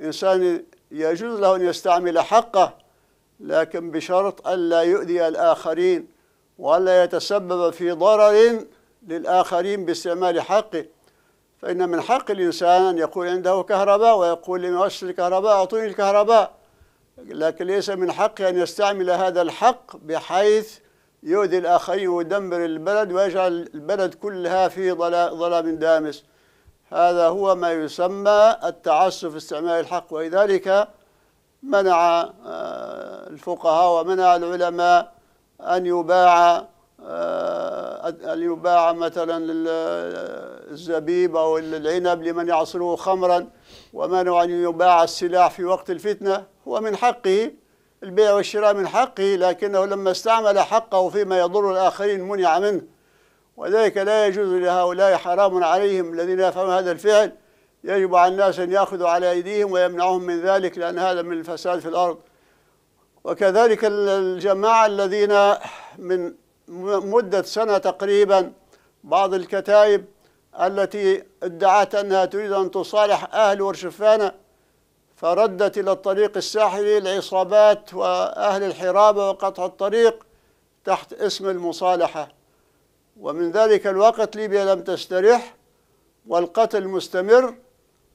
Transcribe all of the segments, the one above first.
إنسان يجوز له أن يستعمل حقه لكن بشرط ألا يؤذي الآخرين ولا يتسبب في ضرر للآخرين باستعمال حقه فإن من حق الإنسان أن يكون عنده كهرباء ويقول لمؤسسة الكهرباء أعطوني الكهرباء لكن ليس من حقه أن يستعمل هذا الحق بحيث يؤذي الآخرين ويدمر البلد ويجعل البلد كلها في ظلام دامس هذا هو ما يسمى التعسف استعمال الحق ولذلك منع آه، الفقهاء ومنع العلماء أن يباع آه، أن يباع مثلا الزبيب أو العنب لمن يعصره خمرا ومنع أن يباع السلاح في وقت الفتنة هو من حقه البيع والشراء من حقه لكنه لما استعمل حقه فيما يضر الآخرين منع منه وذلك لا يجوز لهؤلاء حرام عليهم الذين يفعلون هذا الفعل يجب على الناس أن يأخذوا على أيديهم ويمنعهم من ذلك لأن هذا من الفساد في الأرض وكذلك الجماعة الذين من مدة سنة تقريبا بعض الكتائب التي ادعت أنها تريد أن تصالح أهل ورشفانة فردت إلى الطريق الساحلي العصابات وأهل الحرابة وقطع الطريق تحت اسم المصالحة ومن ذلك الوقت ليبيا لم تسترح والقتل مستمر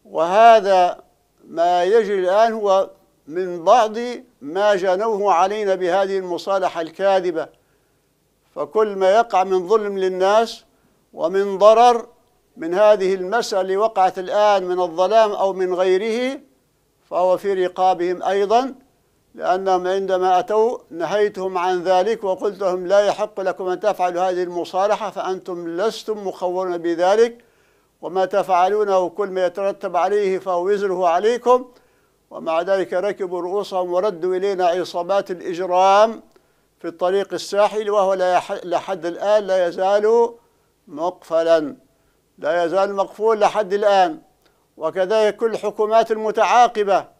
وهذا ما يجري الآن هو من بعض ما جنوه علينا بهذه المصالحة الكاذبة فكل ما يقع من ظلم للناس ومن ضرر من هذه المسألة اللي وقعت الآن من الظلام أو من غيره فهو في رقابهم أيضاً لأنهم عندما أتوا نهيتهم عن ذلك وقلت لهم لا يحق لكم أن تفعلوا هذه المصالحة فأنتم لستم مخورون بذلك وما تفعلونه كل ما يترتب عليه فهو وزره عليكم ومع ذلك ركبوا رؤوسهم وردوا إلينا عصابات الإجرام في الطريق الساحل وهو لحد الآن لا يزال مقفلا لا يزال مقفول لحد الآن وكذلك كل الحكومات المتعاقبة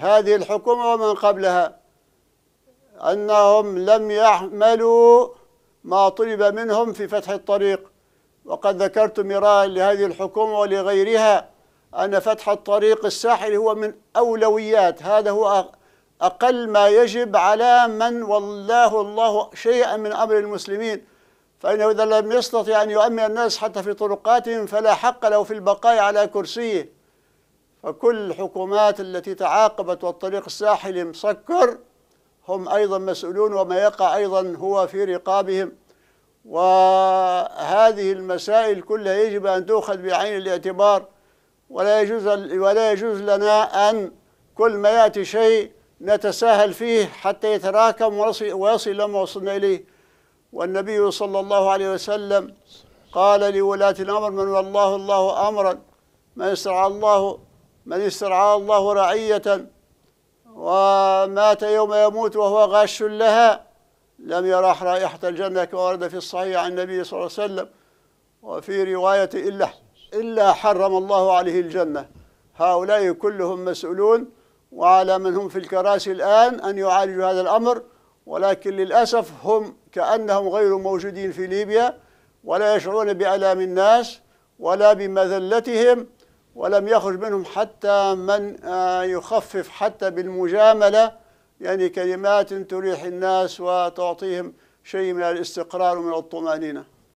هذه الحكومة ومن قبلها أنهم لم يعملوا ما طلب منهم في فتح الطريق وقد ذكرت مرارا لهذه الحكومة ولغيرها أن فتح الطريق الساحلي هو من أولويات هذا هو أقل ما يجب على من والله الله شيئا من أمر المسلمين فإنه إذا لم يستطع أن يؤمن الناس حتى في طرقاتهم فلا حق له في البقاء على كرسيه فكل الحكومات التي تعاقبت والطريق الساحلي مسكر هم أيضا مسؤولون وما يقع أيضا هو في رقابهم وهذه المسائل كلها يجب أن تؤخذ بعين الاعتبار ولا يجوز ولا يجوز لنا أن كل ما يأتي شيء نتساهل فيه حتى يتراكم ويصل لما وصلنا إليه والنبي صلى الله عليه وسلم قال لولاة الأمر من والله الله أمرا من استرعى الله من استرعى الله رعية ومات يوم يموت وهو غاش لها لم يرح رائحة الجنة كما ورد في الصحيح عن النبي صلى الله عليه وسلم وفي رواية إلا إلا حرم الله عليه الجنة هؤلاء كلهم مسؤولون وعلى من هم في الكراسي الآن أن يعالجوا هذا الأمر ولكن للأسف هم كأنهم غير موجودين في ليبيا ولا يشعرون بألام الناس ولا بمذلتهم ولم يخرج منهم حتى من آه، يخفف حتى بالمجاملة يعني كلمات تريح الناس وتعطيهم شيء من الاستقرار ومن الطمأنينة